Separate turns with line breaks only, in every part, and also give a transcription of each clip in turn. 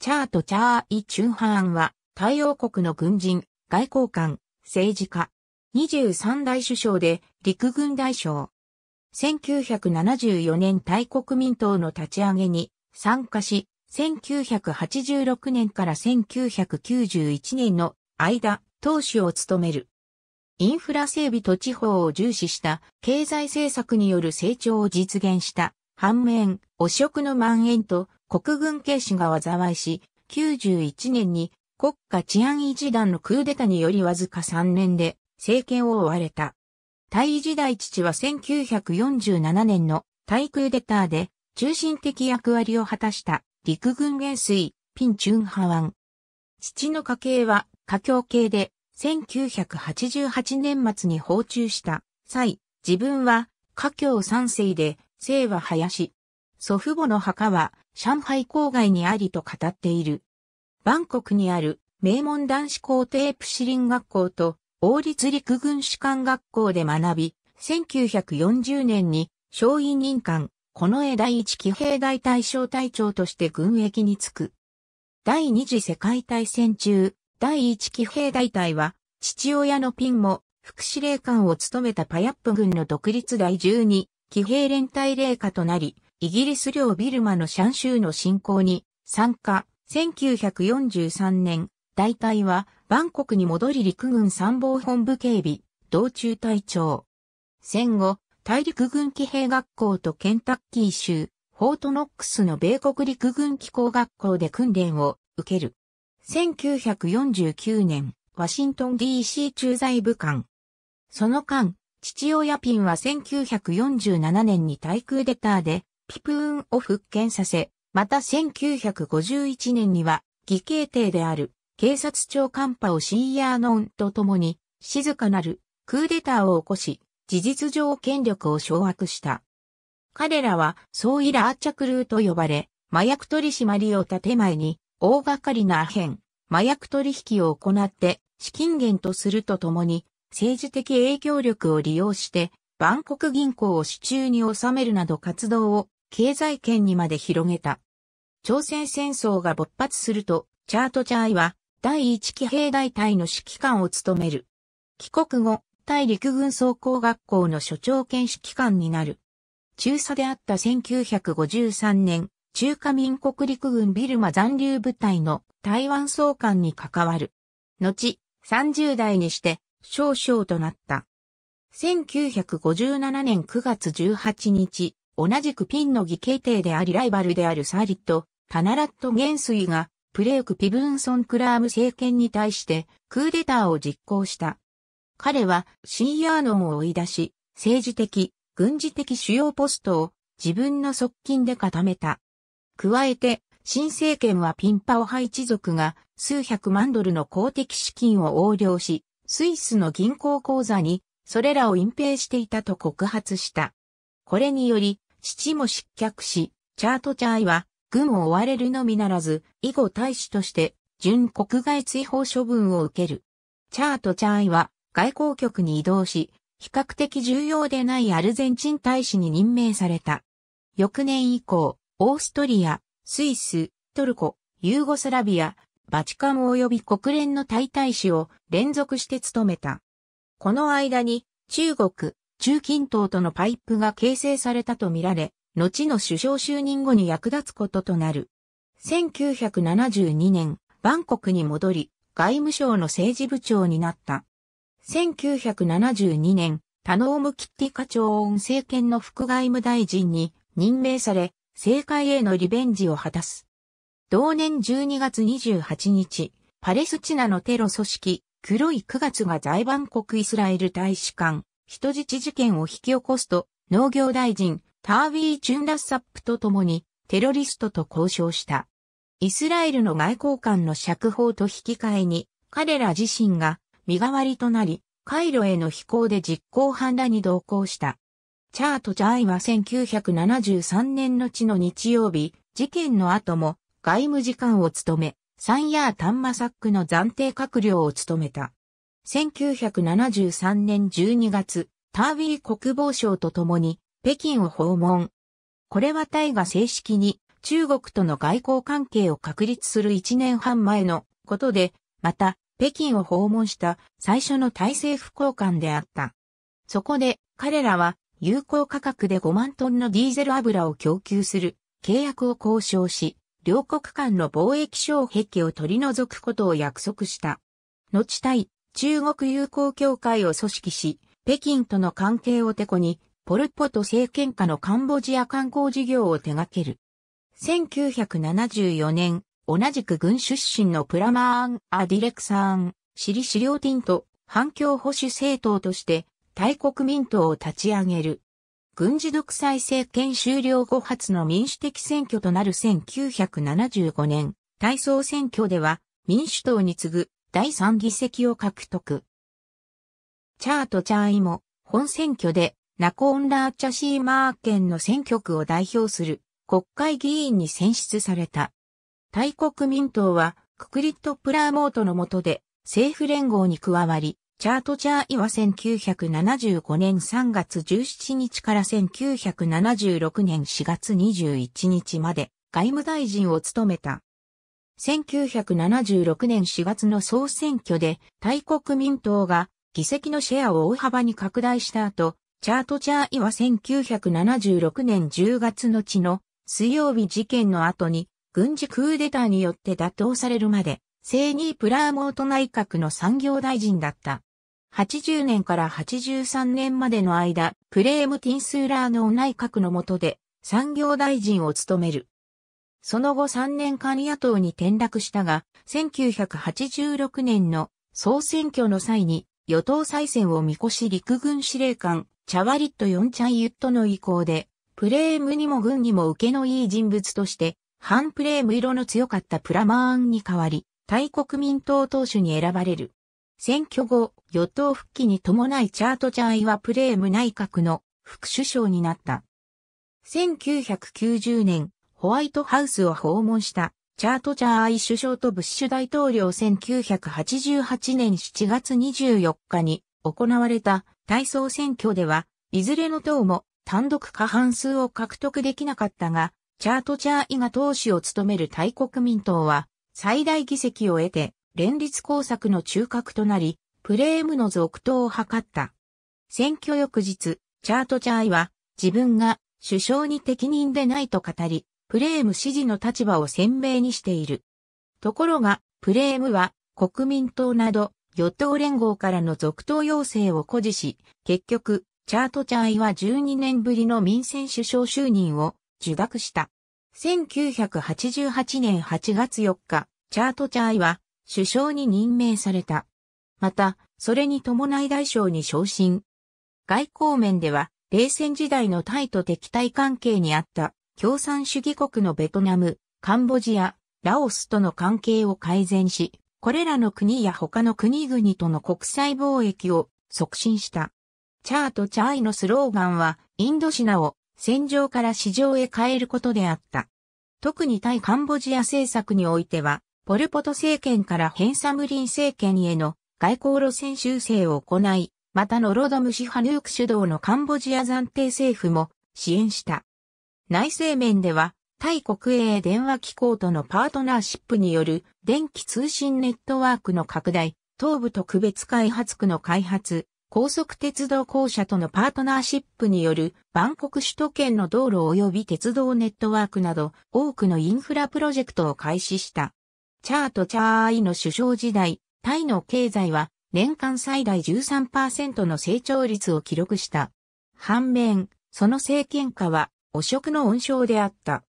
チャート・チャー・イ・チュンハーンは、太陽国の軍人、外交官、政治家、23代首相で陸軍大将。1974年大国民党の立ち上げに参加し、1986年から1991年の間、党首を務める。インフラ整備と地方を重視した経済政策による成長を実現した。反面、汚職の蔓延と国軍警視が災いし、91年に国家治安維持団のクーデタによりわずか3年で政権を追われた。大時代父は1947年の大クーデターで中心的役割を果たした陸軍元帥ピンチュンハワン。父の家系は家境系で1988年末に訪中した際、自分は家境三世で姓は林、祖父母の墓は上海郊外にありと語っている。バンコクにある名門男子校テープシリン学校と王立陸軍士官学校で学び、1940年に小委任官、この絵第一騎兵大隊小隊長として軍役に就く。第二次世界大戦中、第一騎兵大隊は、父親のピンも副司令官を務めたパヤップ軍の独立第12騎兵連隊令下となり、イギリス領ビルマのシャン州の侵攻に参加。1943年、大隊はバンコクに戻り陸軍参謀本部警備、道中隊長。戦後、大陸軍騎兵学校とケンタッキー州、フォートノックスの米国陸軍機構学校で訓練を受ける。1949年、ワシントン DC 駐在部官。その間、父親ピンは1947年に対空デターでピプーンを復権させ、また1951年には、義兄帝である警察庁官パをシーヤーノンと共に、静かなるクーデターを起こし、事実上権力を掌握した。彼らは、総イラーチャクルーと呼ばれ、麻薬取締りを建前に、大掛かりなアヘン、麻薬取引を行って、資金源とするとともに、政治的影響力を利用して、バンコク銀行を手中に収めるなど活動を経済圏にまで広げた。朝鮮戦争が勃発すると、チャートチャーイは第一騎兵大隊の指揮官を務める。帰国後、大陸軍総合学校の所長兼指揮官になる。中佐であった1953年、中華民国陸軍ビルマ残留部隊の台湾総監に関わる。後、30代にして、少将となった。1957年9月18日、同じくピンの義兄弟でありライバルであるサリット、タナラット元帥が、プレーク・ピブンソン・クラーム政権に対して、クーデターを実行した。彼は、シンヤーノンを追い出し、政治的、軍事的主要ポストを自分の側近で固めた。加えて、新政権はピンパオイ一族が数百万ドルの公的資金を横領し、スイスの銀行口座にそれらを隠蔽していたと告発した。これにより、父も失脚し、チャートチャイは、軍を追われるのみならず、以後大使として、準国外追放処分を受ける。チャートチャイは、外交局に移動し、比較的重要でないアルゼンチン大使に任命された。翌年以降、オーストリア、スイス、トルコ、ユーゴスラビア、バチカン及び国連の大大使を連続して務めた。この間に中国、中近東とのパイプが形成されたとみられ、後の首相就任後に役立つこととなる。1972年、バンコクに戻り、外務省の政治部長になった。1972年、タノーム・キッティ課長をン政権の副外務大臣に任命され、政界へのリベンジを果たす。同年12月28日、パレスチナのテロ組織、黒い9月が在バンコクイスラエル大使館、人質事件を引き起こすと、農業大臣、ターウィー・チュンラッサップと共に、テロリストと交渉した。イスラエルの外交官の釈放と引き換えに、彼ら自身が身代わりとなり、カイロへの飛行で実行犯らに同行した。チャート・ジャイは1973年の地の日曜日、事件の後も外務次官を務め、サンヤー・タンマサックの暫定閣僚を務めた。1973年12月、ターウィー国防省と共に北京を訪問。これはタイが正式に中国との外交関係を確立する1年半前のことで、また北京を訪問した最初のタイ政府交換であった。そこで彼らは有効価格で5万トンのディーゼル油を供給する契約を交渉し、両国間の貿易障壁を取り除くことを約束した。後タイ、中国友好協会を組織し、北京との関係をてこに、ポルポト政権下のカンボジア観光事業を手掛ける。1974年、同じく軍出身のプラマーン・アディレクサーン、シリシリオティンと反共保守政党として、大国民党を立ち上げる。軍事独裁政権終了後初の民主的選挙となる1975年、体操選挙では民主党に次ぐ第3議席を獲得。チャートチャーイも本選挙でナコンラーチャシーマー県の選挙区を代表する国会議員に選出された。タイ国民党はククリット・プラーモートの下で政府連合に加わり、チャートチャーイは1975年3月17日から1976年4月21日まで外務大臣を務めた。1976年4月の総選挙で、タイ国民党が議席のシェアを大幅に拡大した後、チャートチャーイは1976年10月の地の水曜日事件の後に軍事クーデターによって打倒されるまで、セーニープラーモート内閣の産業大臣だった。80年から83年までの間、プレームティンスーラーの内閣の下で産業大臣を務める。その後3年間野党に転落したが、1986年の総選挙の際に与党再選を見越し陸軍司令官、チャワリット・ヨンチャン・ユットの意向で、プレームにも軍にも受けのいい人物として、反プレーム色の強かったプラマーンに代わり、大国民党党首に選ばれる。選挙後、与党復帰に伴いチャートチャーイはプレーム内閣の副首相になった。1990年、ホワイトハウスを訪問したチャートチャーアイ首相とブッシュ大統領1988年7月24日に行われた体操選挙では、いずれの党も単独過半数を獲得できなかったが、チャートチャーイが党首を務めるタイ国民党は、最大議席を得て、連立工作の中核となり、プレームの続投を図った。選挙翌日、チャートチャーイは、自分が首相に適任でないと語り、プレーム支持の立場を鮮明にしている。ところが、プレームは国民党など与党連合からの続投要請を誇示し、結局、チャートチャイは12年ぶりの民選首相就任を受諾した。1988年8月4日、チャートチャイは首相に任命された。また、それに伴い大将に昇進。外交面では、冷戦時代のタイと敵対関係にあった共産主義国のベトナム、カンボジア、ラオスとの関係を改善し、これらの国や他の国々との国際貿易を促進した。チャートチャイのスローガンは、インドシナを戦場から市場へ変えることであった。特に対カンボジア政策においては、ポルポト政権からヘンサムリン政権への外交路線修正を行い、またノロドムシハヌーク主導のカンボジア暫定政府も支援した。内政面では、対国営電話機構とのパートナーシップによる電気通信ネットワークの拡大、東部特別開発区の開発、高速鉄道公社とのパートナーシップによるバンコク首都圏の道路及び鉄道ネットワークなど多くのインフラプロジェクトを開始した。チャートチャーイの首相時代、タイの経済は年間最大13%の成長率を記録した。反面、その政権下は汚職の温床であった。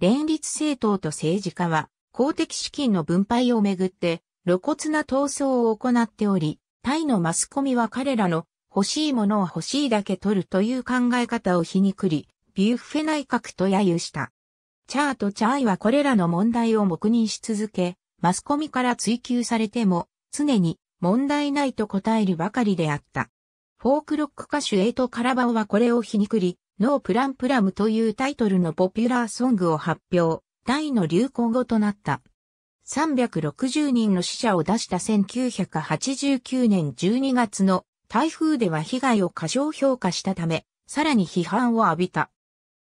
連立政党と政治家は公的資金の分配をめぐって露骨な闘争を行っており、タイのマスコミは彼らの欲しいものを欲しいだけ取るという考え方を皮肉り、ビュッフェ内閣と揶揄した。チャーとチャーイはこれらの問題を黙認し続け、マスコミから追求されても常に問題ないと答えるばかりであった。フォークロック歌手エイト・カラバオはこれを皮肉り、ノープランプラムというタイトルのポピュラーソングを発表、大の流行語となった。360人の死者を出した1989年12月の台風では被害を過小評価したため、さらに批判を浴びた。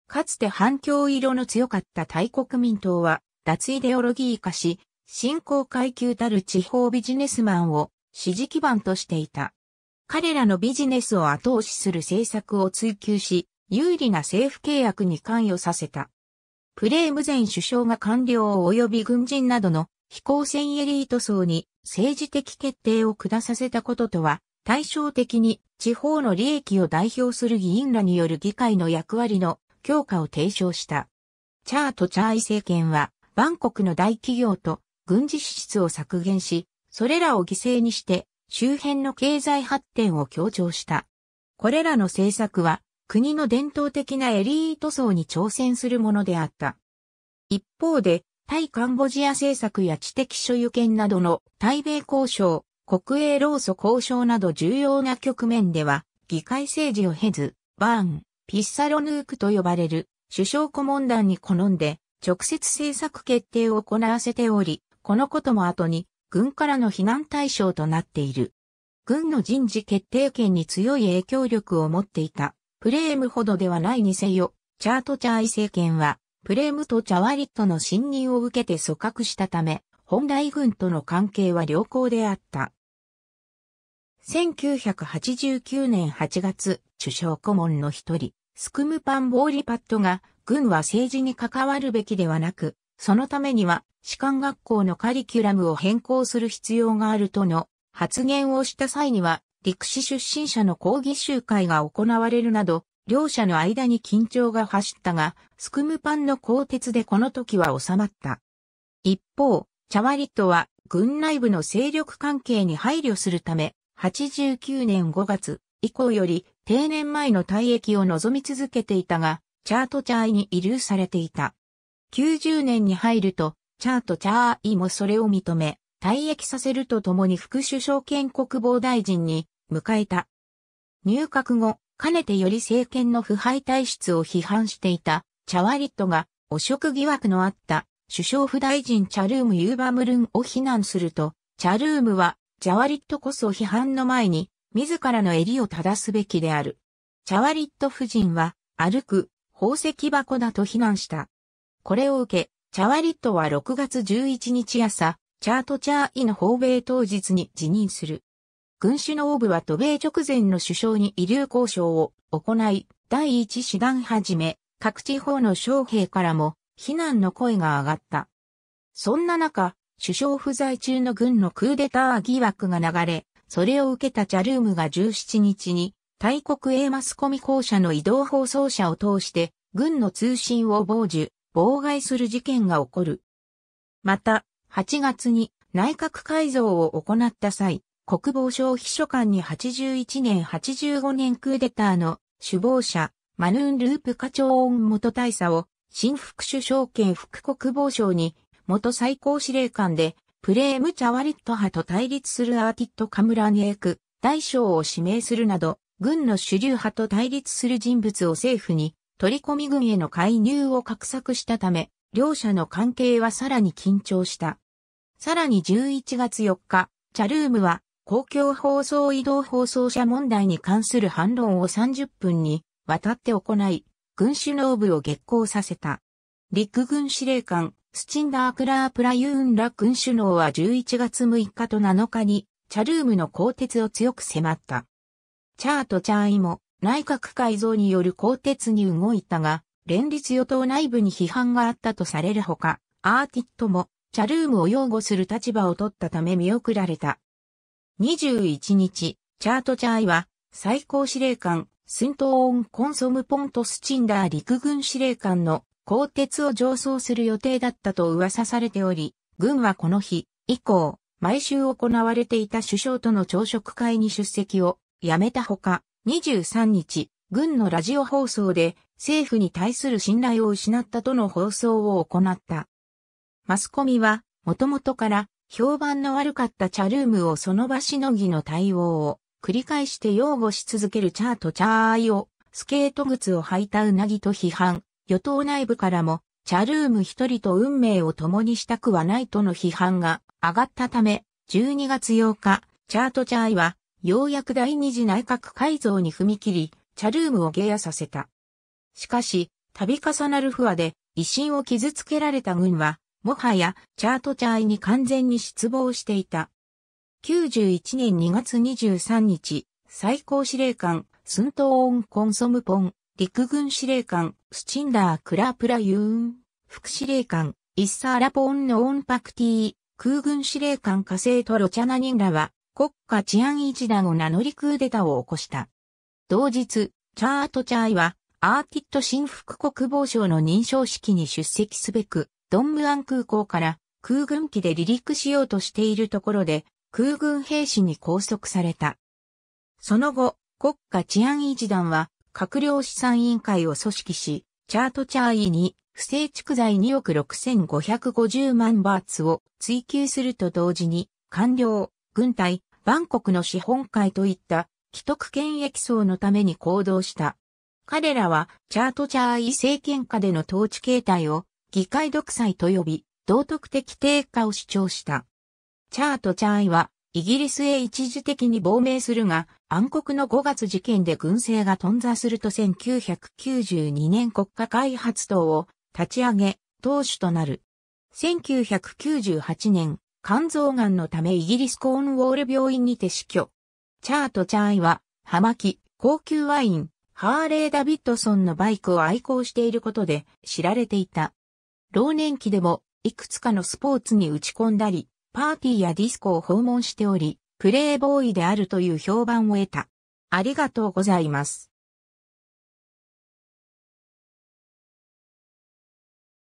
かつて反響色の強かった大国民党は、脱イデオロギー化し、新興階級たる地方ビジネスマンを支持基盤としていた。彼らのビジネスを後押しする政策を追求し、有利な政府契約に関与させた。プレーム前首相が官僚及び軍人などの非公選エリート層に政治的決定を下させたこととは、対照的に地方の利益を代表する議員らによる議会の役割の強化を提唱した。チャートチャーイ政権は、バンコクの大企業と軍事支出を削減し、それらを犠牲にして周辺の経済発展を強調した。これらの政策は国の伝統的なエリート層に挑戦するものであった。一方で、対カンボジア政策や知的所有権などの対米交渉、国営労組交渉など重要な局面では、議会政治を経ず、バーン、ピッサロヌークと呼ばれる首相顧問団に好んで、直接政策決定を行わせており、このことも後に、軍からの避難対象となっている。軍の人事決定権に強い影響力を持っていた。プレームほどではないにせよ、チャートチャーイ政権は、プレームとチャワリットの信任を受けて組閣したため、本来軍との関係は良好であった。1989年8月、首相顧問の一人、スクムパンボーリパットが、軍は政治に関わるべきではなく、そのためには、士官学校のカリキュラムを変更する必要があるとの発言をした際には、陸士出身者の抗議集会が行われるなど、両者の間に緊張が走ったが、スクムパンの鋼鉄でこの時は収まった。一方、チャワリットは軍内部の勢力関係に配慮するため、89年5月以降より定年前の退役を望み続けていたが、チャートチャーイに遺留されていた。90年に入ると、チャートチャーイもそれを認め、退役させるとともに副首相兼国防大臣に迎えた。入閣後、かねてより政権の腐敗体質を批判していた、チャワリットが汚職疑惑のあった首相府大臣チャルーム・ユーバムルンを非難すると、チャルームは、チャワリットこそ批判の前に、自らの襟を正すべきである。チャワリット夫人は、歩く、宝石箱だと非難した。これを受け、チャワリットは6月11日朝、チャートチャーイの訪米当日に辞任する。軍首脳部は渡米直前の首相に遺留交渉を行い、第一師団はじめ、各地方の将兵からも非難の声が上がった。そんな中、首相不在中の軍のクーデター疑惑が流れ、それを受けたチャルームが17日に、大国 A マスコミ公社の移動放送車を通して、軍の通信を傍受、妨害する事件が起こる。また、8月に内閣改造を行った際、国防省秘書官に81年85年クーデターの首謀者、マヌーン・ループ課長恩元大佐を、新副首相兼副国防省に、元最高司令官で、プレーム・チャワリット派と対立するアーティット・カムラン・エク、大将を指名するなど、軍の主流派と対立する人物を政府に、取り込み軍への介入を画策したため、両者の関係はさらに緊張した。さらに11月4日、チャルームは公共放送移動放送者問題に関する反論を30分にわたって行い、軍首脳部を激行させた。陸軍司令官、スチンダー・クラープラユーンら軍首脳は11月6日と7日に、チャルームの鋼鉄を強く迫った。チャートチャーイも内閣改造による鋼鉄に動いたが、連立与党内部に批判があったとされるほか、アーティットもチャルームを擁護する立場を取ったため見送られた。21日、チャートチャイは、最高司令官、スントーン・コンソム・ポントスチンダー陸軍司令官の鋼鉄を上層する予定だったと噂されており、軍はこの日以降、毎週行われていた首相との朝食会に出席をやめたほか、23日、軍のラジオ放送で政府に対する信頼を失ったとの放送を行った。マスコミは、もともとから評判の悪かったチャルームをその場しのぎの対応を繰り返して擁護し続けるチャートチャーイをスケート靴を履いたうなぎと批判、与党内部からもチャルーム一人と運命を共にしたくはないとの批判が上がったため、12月8日、チャートチャーイはようやく第二次内閣改造に踏み切り、チャルームを下野させた。しかし、度重なる不和で、威信を傷つけられた軍は、もはやチャートチャイに完全に失望していた。91年2月23日、最高司令官、スントーン・コンソムポン、陸軍司令官、スチンダー・クラープラ・ユーン、副司令官、イッサー・ラポン・ノーン・パクティー、空軍司令官火星とロチャナニンらは、国家治安維持団を名乗りクーデタを起こした。同日、チャートチャイは、アーティット新副国防省の認証式に出席すべく、ドンムアン空港から空軍機で離陸しようとしているところで空軍兵士に拘束された。その後、国家治安維持団は閣僚資産委員会を組織し、チャートチャーイに不正蓄財2億6550万バーツを追求すると同時に、官僚、軍隊、バンコクの資本会といった既得権益層のために行動した。彼らはチャートチャーイ政権下での統治形態を議会独裁と呼び、道徳的低下を主張した。チャートチャーイは、イギリスへ一時的に亡命するが、暗黒の5月事件で軍政が頓挫すると1992年国家開発党を立ち上げ、党首となる。1998年、肝臓癌のためイギリスコーンウォール病院にて死去。チャートチャーイは、葉巻、高級ワイン、ハーレー・ダビッドソンのバイクを愛好していることで知られていた。老年期でも、いくつかのスポーツに打ち込んだり、パーティーやディスコを訪問しており、プレイボーイであるという評判を得た。ありがとうございます。